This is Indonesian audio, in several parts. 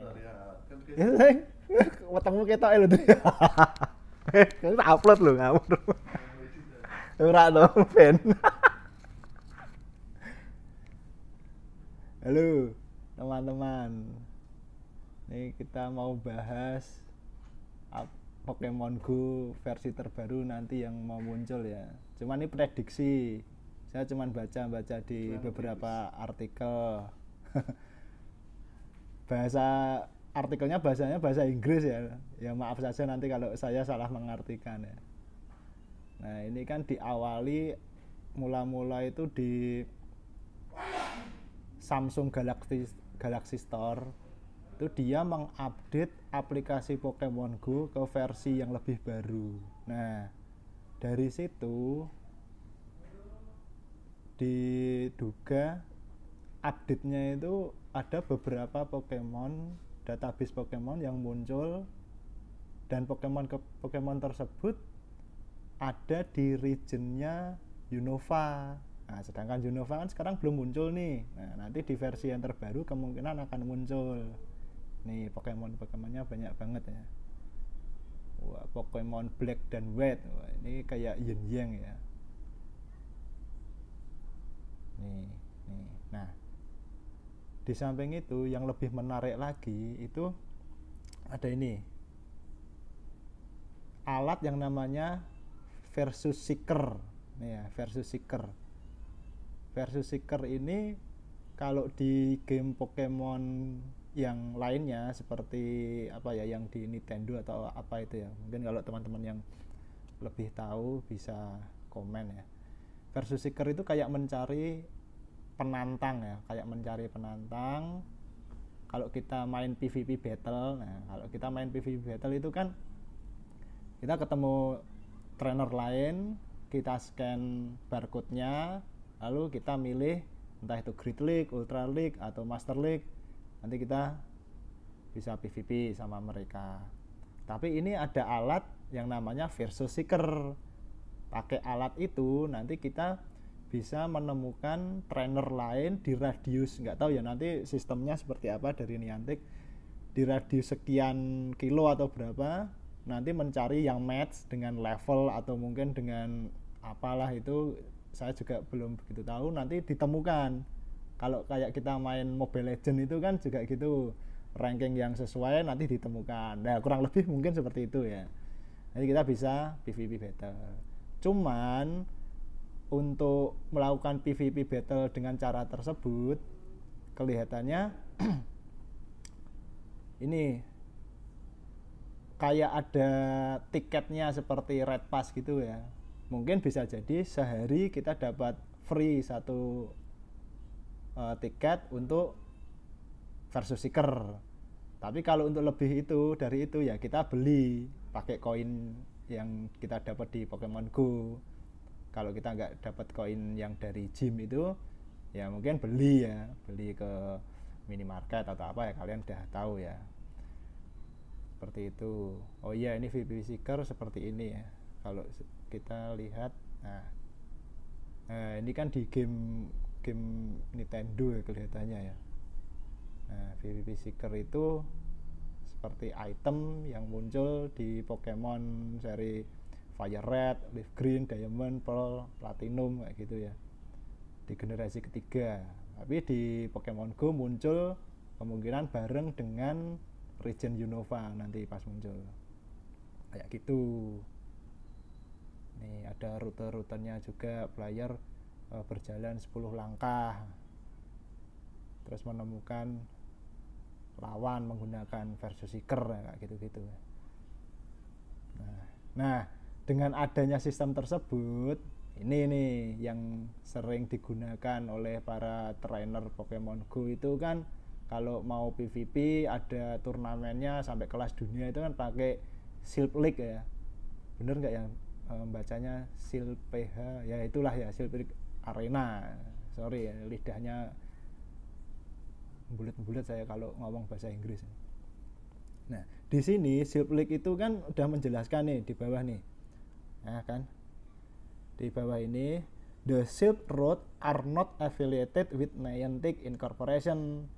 Iya. Iya, kan iya, kan? Wetengmu ketok lho. Kan tak upload lho ngawur. Ora to, Ben. Halo, teman-teman. Ini kita mau bahas Pokemon Go versi terbaru nanti yang mau muncul ya. Cuman ini prediksi. Saya cuman baca-baca di nah, beberapa artikel bahasa artikelnya bahasanya bahasa Inggris ya. Ya maaf saja nanti kalau saya salah mengartikan ya. Nah, ini kan diawali mula-mula itu di Samsung Galaxy Galaxy Store itu dia mengupdate aplikasi Pokemon Go ke versi yang lebih baru. Nah, dari situ diduga update-nya itu ada beberapa Pokemon database Pokemon yang muncul dan Pokemon ke Pokemon tersebut ada di regionnya Unova. Nah, sedangkan Unova kan sekarang belum muncul nih. Nah, nanti di versi yang terbaru kemungkinan akan muncul. Nih Pokemon Pokemonnya banyak banget ya. Wah, Pokemon Black dan White. Wah, ini kayak Yin Yang ya. Nih, nih. Nah, di samping itu yang lebih menarik lagi itu ada ini alat yang namanya versus seeker ya versus seeker versus seeker ini kalau di game Pokemon yang lainnya seperti apa ya yang di Nintendo atau apa itu ya mungkin kalau teman-teman yang lebih tahu bisa komen ya versus seeker itu kayak mencari penantang ya kayak mencari penantang kalau kita main PvP battle nah kalau kita main PvP battle itu kan kita ketemu trainer lain kita scan barcode-nya lalu kita milih entah itu grid League, Ultra League atau Master League nanti kita bisa PvP sama mereka tapi ini ada alat yang namanya versus seeker pakai alat itu nanti kita bisa menemukan trainer lain di radius nggak tahu ya nanti sistemnya seperti apa dari Niantic di radius sekian kilo atau berapa nanti mencari yang match dengan level atau mungkin dengan apalah itu saya juga belum begitu tahu nanti ditemukan kalau kayak kita main Mobile Legend itu kan juga gitu ranking yang sesuai nanti ditemukan nah kurang lebih mungkin seperti itu ya jadi kita bisa PvP battle cuman untuk melakukan PvP battle dengan cara tersebut kelihatannya ini kayak ada tiketnya seperti red pass gitu ya mungkin bisa jadi sehari kita dapat free satu uh, tiket untuk versus seeker tapi kalau untuk lebih itu dari itu ya kita beli pakai koin yang kita dapat di Pokemon Go kalau kita nggak dapat koin yang dari gym itu ya mungkin beli ya beli ke minimarket atau apa ya kalian udah tahu ya seperti itu oh iya ini VP seeker seperti ini ya kalau kita lihat nah, nah ini kan di game game Nintendo ya kelihatannya ya nah VP seeker itu seperti item yang muncul di Pokemon seri Fire Red, Leaf Green, Diamond, Pearl, Platinum kayak gitu ya di generasi ketiga tapi di Pokemon Go muncul kemungkinan bareng dengan Regen Unova nanti pas muncul kayak gitu nih ada rute-rutenya juga player e, berjalan 10 langkah terus menemukan lawan menggunakan versus seeker kayak gitu-gitu nah, nah dengan adanya sistem tersebut ini nih yang sering digunakan oleh para trainer Pokemon Go itu kan kalau mau PVP ada turnamennya sampai kelas dunia itu kan pakai Silp League ya bener nggak yang membacanya eh, bacanya Silp PH ya itulah ya Silp League Arena sorry ya lidahnya bulat-bulat saya kalau ngomong bahasa Inggris nah di sini Silp League itu kan udah menjelaskan nih di bawah nih ya kan di bawah ini the Silk Road are not affiliated with Niantic Incorporation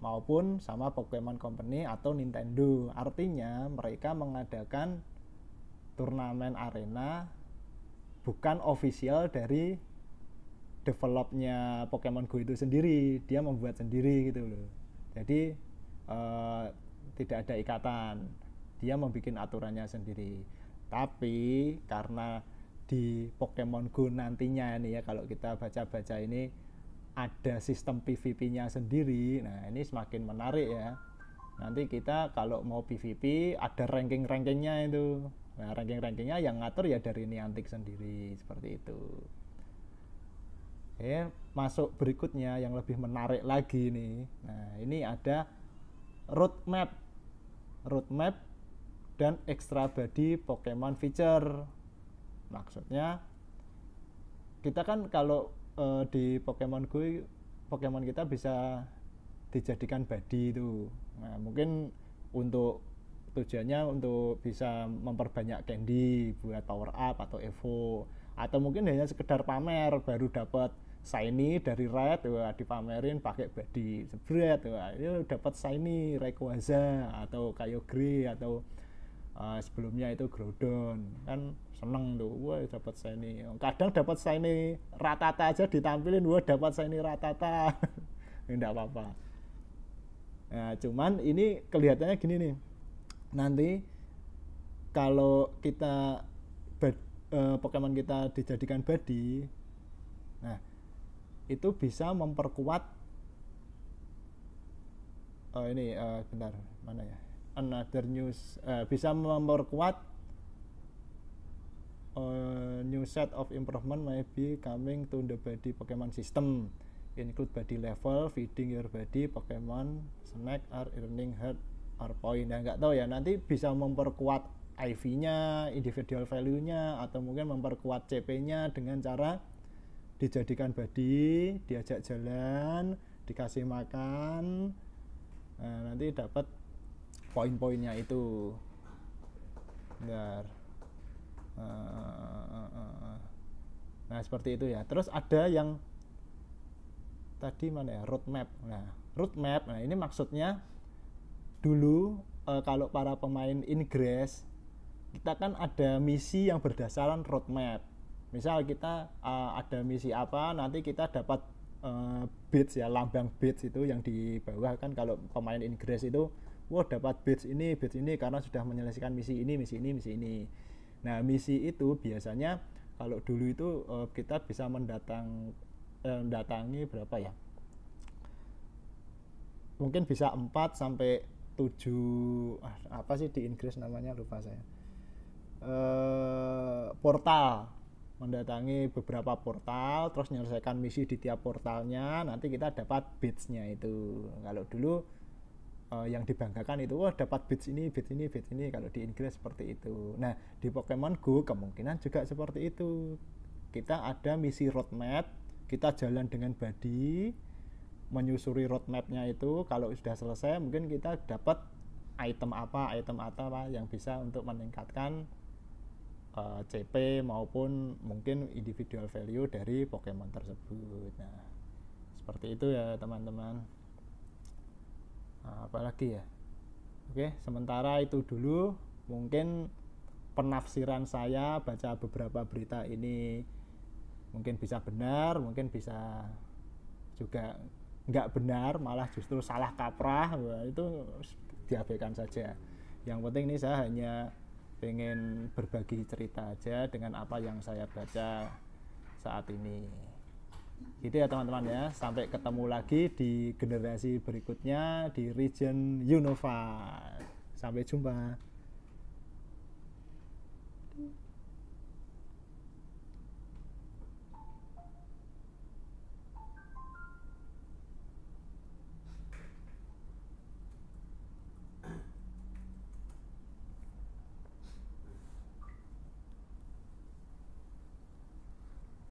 maupun sama Pokemon Company atau Nintendo artinya mereka mengadakan turnamen arena bukan official dari developnya Pokemon Go itu sendiri dia membuat sendiri gitu loh jadi uh, tidak ada ikatan dia membuat aturannya sendiri tapi karena di Pokemon Go nantinya ini ya kalau kita baca-baca ini ada sistem PVP-nya sendiri. Nah, ini semakin menarik ya. Nanti kita kalau mau PVP ada ranking-rankingnya itu. Nah, ranking-rankingnya yang ngatur ya dari Niantic sendiri seperti itu. Oke, masuk berikutnya yang lebih menarik lagi nih. Nah, ini ada roadmap roadmap dan extra body Pokemon feature. Maksudnya kita kan kalau uh, di Pokemon Go Pokemon kita bisa dijadikan body itu. Nah, mungkin untuk tujuannya untuk bisa memperbanyak candy buat power up atau evo atau mungkin hanya sekedar pamer baru dapat shiny dari red wah dipamerin pakai body jebret wah ini ya dapat shiny Rayquaza atau Kyogre atau uh, sebelumnya itu Grodon kan seneng tuh wah dapat shiny kadang dapat shiny ratata aja ditampilin wah dapat shiny ratata tidak apa-apa nah, cuman ini kelihatannya gini nih nanti kalau kita bad, uh, Pokemon kita dijadikan body nah itu bisa memperkuat oh ini uh, bentar mana ya another news uh, bisa memperkuat a eh, new set of improvement maybe coming to the body Pokemon system include body level feeding your body Pokemon snack or earning heart or point nah nggak tahu ya nanti bisa memperkuat IV-nya individual value-nya atau mungkin memperkuat CP-nya dengan cara dijadikan body diajak jalan dikasih makan nah, nanti dapat poin-poinnya itu Bentar. nah seperti itu ya terus ada yang tadi mana ya roadmap nah roadmap nah ini maksudnya dulu eh, kalau para pemain ingress kita kan ada misi yang berdasarkan roadmap misal kita uh, ada misi apa nanti kita dapat uh, bits ya lambang bits itu yang di bawah kan kalau pemain ingress itu wah dapat badge ini badge ini karena sudah menyelesaikan misi ini misi ini misi ini nah misi itu biasanya kalau dulu itu uh, kita bisa mendatang eh, mendatangi berapa ya mungkin bisa 4 sampai 7 ah, apa sih di Inggris namanya lupa saya eh, portal mendatangi beberapa portal terus menyelesaikan misi di tiap portalnya nanti kita dapat bitsnya itu kalau dulu uh, yang dibanggakan itu wah oh, dapat bit ini bit ini bit ini kalau di Inggris seperti itu nah di Pokemon Go kemungkinan juga seperti itu kita ada misi roadmap kita jalan dengan body menyusuri roadmapnya itu kalau sudah selesai mungkin kita dapat item apa item apa yang bisa untuk meningkatkan uh, eh, CP maupun mungkin individual value dari Pokemon tersebut nah seperti itu ya teman-teman apa lagi ya oke sementara itu dulu mungkin penafsiran saya baca beberapa berita ini mungkin bisa benar mungkin bisa juga nggak benar malah justru salah kaprah itu diabaikan saja yang penting ini saya hanya ingin berbagi cerita aja dengan apa yang saya baca saat ini gitu ya teman-teman ya sampai ketemu lagi di generasi berikutnya di region Unova sampai jumpa